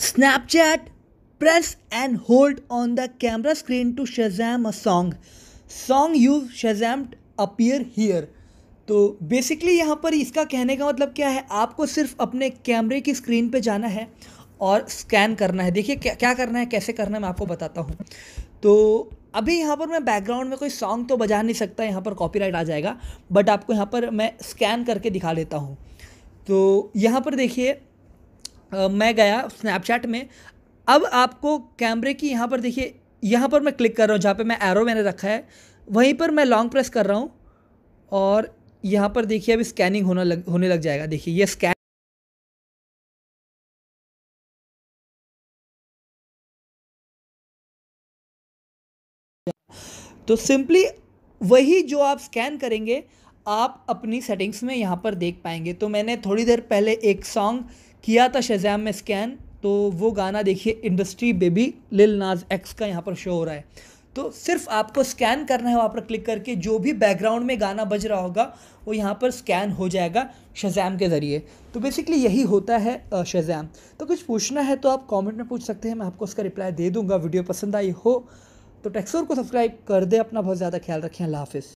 Snapchat, press and hold on the camera screen to Shazam a song. Song you Shazam appear here. तो basically यहाँ पर इसका कहने का मतलब क्या है आपको सिर्फ अपने कैमरे की स्क्रीन पे जाना है और स्कैन करना है देखिए क्या क्या करना है कैसे करना है मैं आपको बताता हूँ तो अभी यहाँ पर मैं बैकग्राउंड में कोई सॉन्ग तो बजा नहीं सकता यहाँ पर कॉपीराइट आ जाएगा बट आपको यहाँ पर मैं स्कैन करके दिखा लेता हूँ तो यहाँ पर देखिए मैं गया स्नैपचैट में अब आपको कैमरे की यहाँ पर देखिए यहाँ पर मैं क्लिक कर रहा हूँ जहाँ पे मैं एरो मैंने रखा है वहीं पर मैं लॉन्ग प्रेस कर रहा हूँ और यहाँ पर देखिए अब स्कैनिंग होना लग होने लग जाएगा देखिए ये स्कैन तो सिंपली वही जो आप स्कैन करेंगे आप अपनी सेटिंग्स में यहाँ पर देख पाएंगे तो मैंने थोड़ी देर पहले एक सॉन्ग किया था शजैम में स्कैन तो वो गाना देखिए इंडस्ट्री बेबी लिल नाज एक्स का यहाँ पर शो हो रहा है तो सिर्फ आपको स्कैन करना है वहाँ पर क्लिक करके जो भी बैकग्राउंड में गाना बज रहा होगा वो यहाँ पर स्कैन हो जाएगा शजैम के ज़रिए तो बेसिकली यही होता है शजैम तो कुछ पूछना है तो आप कमेंट में पूछ सकते हैं मैं आपको उसका रिप्लाई दे दूंगा वीडियो पसंद आई हो तो टेक्सोर को सब्सक्राइब कर दे अपना बहुत ज़्यादा ख्याल रखें अल्लाह हाफिज़